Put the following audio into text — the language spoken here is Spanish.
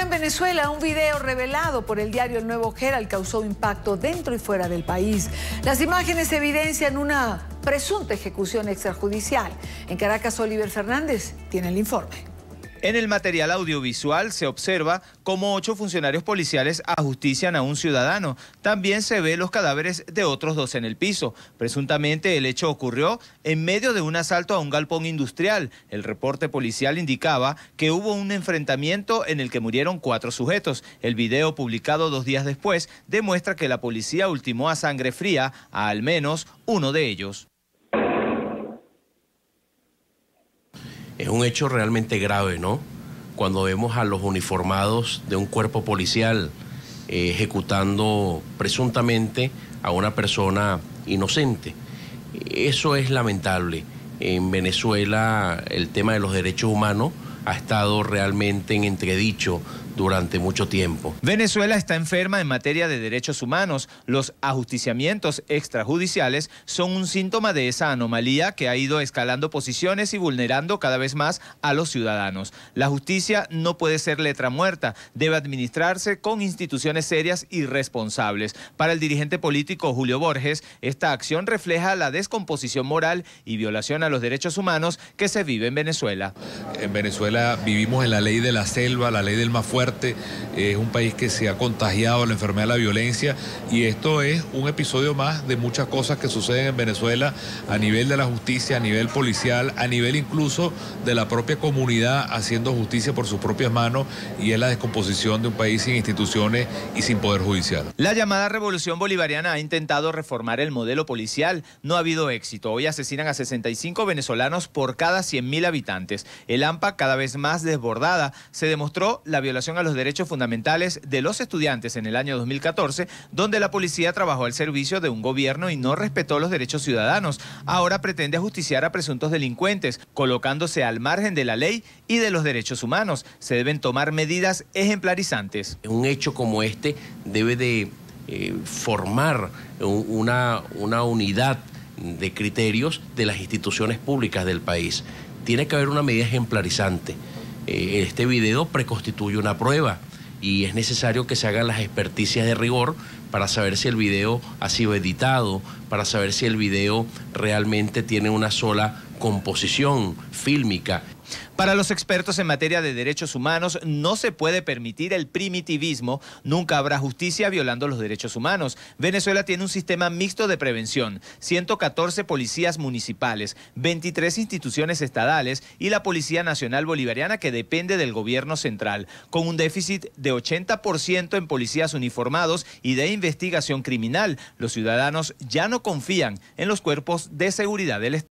en Venezuela, un video revelado por el diario El Nuevo Herald causó impacto dentro y fuera del país. Las imágenes evidencian una presunta ejecución extrajudicial. En Caracas, Oliver Fernández tiene el informe. En el material audiovisual se observa cómo ocho funcionarios policiales ajustician a un ciudadano. También se ve los cadáveres de otros dos en el piso. Presuntamente el hecho ocurrió en medio de un asalto a un galpón industrial. El reporte policial indicaba que hubo un enfrentamiento en el que murieron cuatro sujetos. El video publicado dos días después demuestra que la policía ultimó a sangre fría a al menos uno de ellos. es un hecho realmente grave, ¿no? Cuando vemos a los uniformados de un cuerpo policial eh, ejecutando presuntamente a una persona inocente. Eso es lamentable. En Venezuela el tema de los derechos humanos ha estado realmente en entredicho durante mucho tiempo. Venezuela está enferma en materia de derechos humanos. Los ajusticiamientos extrajudiciales son un síntoma de esa anomalía que ha ido escalando posiciones y vulnerando cada vez más a los ciudadanos. La justicia no puede ser letra muerta, debe administrarse con instituciones serias y responsables. Para el dirigente político Julio Borges, esta acción refleja la descomposición moral y violación a los derechos humanos que se vive en Venezuela. En Venezuela vivimos en la ley de la selva, la ley del más es un país que se ha contagiado la enfermedad de la violencia y esto es un episodio más de muchas cosas que suceden en Venezuela a nivel de la justicia, a nivel policial, a nivel incluso de la propia comunidad haciendo justicia por sus propias manos y es la descomposición de un país sin instituciones y sin poder judicial. La llamada revolución bolivariana ha intentado reformar el modelo policial, no ha habido éxito. Hoy asesinan a 65 venezolanos por cada 100.000 habitantes. El AMPA cada vez más desbordada. Se demostró la violación a los derechos fundamentales de los estudiantes en el año 2014, donde la policía trabajó al servicio de un gobierno y no respetó los derechos ciudadanos. Ahora pretende ajusticiar a presuntos delincuentes, colocándose al margen de la ley y de los derechos humanos. Se deben tomar medidas ejemplarizantes. Un hecho como este debe de eh, formar una, una unidad de criterios de las instituciones públicas del país. Tiene que haber una medida ejemplarizante. Eh, este video preconstituye una prueba y es necesario que se hagan las experticias de rigor para saber si el video ha sido editado, para saber si el video realmente tiene una sola composición fílmica. Para los expertos en materia de derechos humanos, no se puede permitir el primitivismo. Nunca habrá justicia violando los derechos humanos. Venezuela tiene un sistema mixto de prevención, 114 policías municipales, 23 instituciones estatales y la Policía Nacional Bolivariana que depende del gobierno central, con un déficit de 80% en policías uniformados y de investigación investigación criminal. Los ciudadanos ya no confían en los cuerpos de seguridad del Estado.